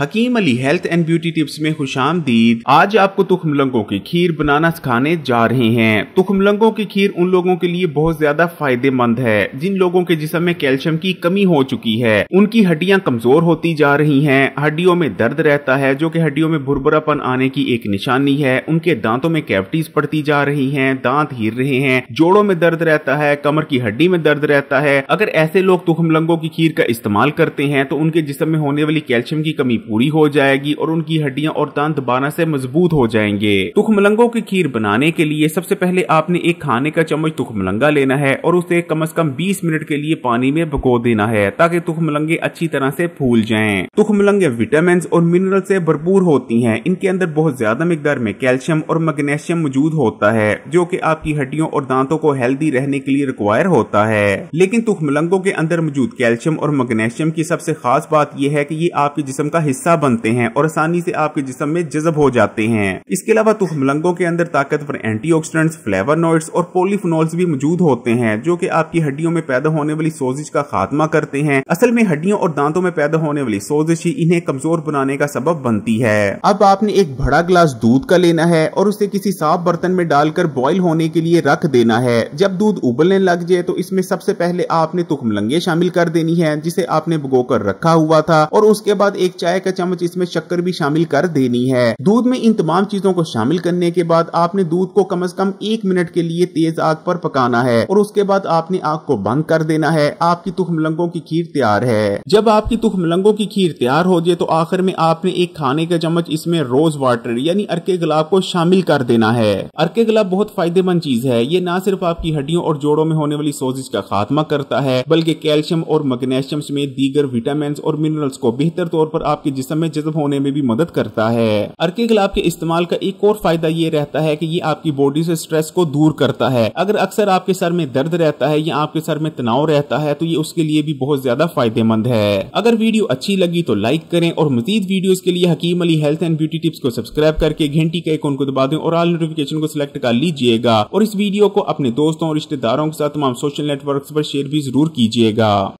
Hakim Ali health and beauty tips में खुश आमदीद आज आपको तुखमलंगों की खीर बनाना सिखाने जा रहे हैं तुखमलंगों की खीर उन लोगों के लिए बहुत ज्यादा फायदेमंद है जिन लोगों के जिसम में कैल्शियम की कमी हो चुकी है उनकी हड्डियां कमजोर होती जा रही हैं हड्डियों में दर्द रहता है जो कि हड्डियों में भुरभुरापन आने की एक निशानी है उनके दांतों में कैविटीज पड़ती जा रही है दांत हिर रहे हैं जोड़ों में दर्द रहता है कमर की हड्डी में दर्द रहता है अगर ऐसे लोग तुखमलंगों की खीर का इस्तेमाल करते हैं तो उनके जिसम में होने वाली कैल्शियम की कमी पूरी हो जाएगी और उनकी हड्डियां और दांत बारह से मजबूत हो जाएंगे तुख मलंगों की खीर बनाने के लिए सबसे पहले आपने एक खाने का चम्मच तुख मलंगा लेना है और उसे कम अज कम बीस मिनट के लिए पानी में भगो देना है ताकि तुख मलंगे अच्छी तरह से फूल जाए तुख मलंगे विटामिन और मिनरल से भरपूर होती है इनके अंदर बहुत ज्यादा मिकदार में कैल्शियम और मैग्नेशियम मौजूद होता है जो की आपकी हड्डियों और दांतों को हेल्दी रहने के लिए रिक्वायर होता है लेकिन तुख मलंगों के अंदर मौजूद कैल्शियम और मैग्नेशियम की सबसे खास बात यह है की ये आपके जिसम का हिस्सा बनते हैं और आसानी से आपके जिसम में जजब हो जाते हैं इसके अलावा तुखमलंगों के अंदर ताकतवर ऑक्सीडेंट फ्लेवर और पोलिफिनोल्स भी मौजूद होते हैं जो की आपकी हड्डियों में पैदा होने वाली सोजिश का खात्मा करते हैं असल में हड्डियों और दांतों में पैदा होने वाली सोजिश ही इन्हें कमजोर बनाने का सबब बनती है अब आपने एक बड़ा ग्लास दूध का लेना है और उसे किसी साफ बर्तन में डालकर बॉईल होने के लिए रख देना है जब दूध उबलने लग जाए तो इसमें सबसे पहले आपने तुखमलंगे शामिल कर देनी है जिसे आपने भगो कर रखा हुआ था और उसके बाद एक चाय चाय का चम्मच इसमें शक्कर भी शामिल कर देनी है दूध में इन तमाम चीजों को शामिल करने के बाद आपने दूध को कम अज कम एक मिनट के लिए तेज आग पर पकाना है और उसके बाद आपने आग को बंद कर देना है आपकी तुख मलंगों की खीर तैयार है जब आपकी तुख मलंगों की खीर तैयार हो जाए तो आखिर में आपने एक खाने का चम्मच इसमें रोज वाटर यानी अरके गुलाब को शामिल कर देना है अरके गुलाब बहुत फायदेमंद चीज है ये ना सिर्फ आपकी हड्डियों और जोड़ों में होने वाली सोजिश का खात्मा करता है बल्कि कैल्शियम और मैग्नेशियम समेत दीगर विटामिन और मिनरल्स को बेहतर तौर पर आपकी आपके जिसम में जज्ब होने में भी मदद करता है अर्के गुलाब के इस्तेमाल का एक और फायदा ये रहता है कि ये आपकी बॉडी से स्ट्रेस को दूर करता है अगर अक्सर आपके सर में दर्द रहता है या आपके सर में तनाव रहता है तो ये उसके लिए भी बहुत ज्यादा फायदेमंद है अगर वीडियो अच्छी लगी तो लाइक करें और मजीद वीडियो के लिए Hakim Ali health and beauty tips को सब्सक्राइब करके घंटी के आइकॉन को दबा दें और ऑल नोटिफिकेशन को सिलेक्ट कर लीजिएगा और इस वीडियो को अपने दोस्तों और रिश्तेदारों के साथ तमाम सोशल नेटवर्क पर शेयर भी जरूर कीजिएगा